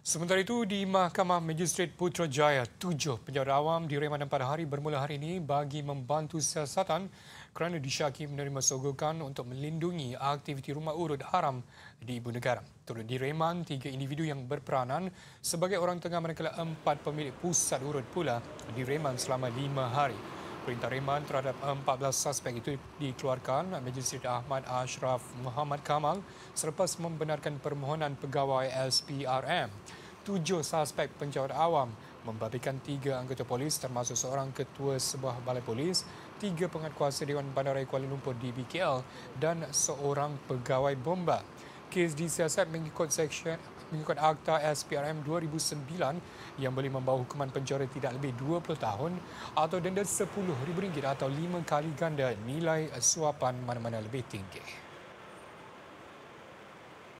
Sementara itu, di Mahkamah Magistrate Putrajaya, tujuh penjara awam di Rehmanan pada hari bermula hari ini bagi membantu siasatan kerana disyaki menerima sogokan untuk melindungi aktiviti rumah urut haram di ibu negara. Turun di Rehman, tiga individu yang berperanan sebagai orang tengah manakala empat pemilik pusat urut pula di Rehman selama lima hari. Perintah reman terhadap 14 suspek itu dikeluarkan Majlis Syed Ahmad Ashraf Muhammad Kamal selepas membenarkan permohonan pegawai SPRM. Tujuh suspek penjawat awam membabitkan tiga anggota polis termasuk seorang ketua sebuah balai polis, tiga penguatkuasa Dewan Bandaraya Kuala Lumpur DBKL dan seorang pegawai bomba kes di siasat mengikut seksyen mengikut Akta SPRM 2009 yang boleh membawa hukuman penjara tidak lebih 20 tahun atau denda RM10,000 atau 5 kali ganda nilai suapan mana-mana lebih tinggi.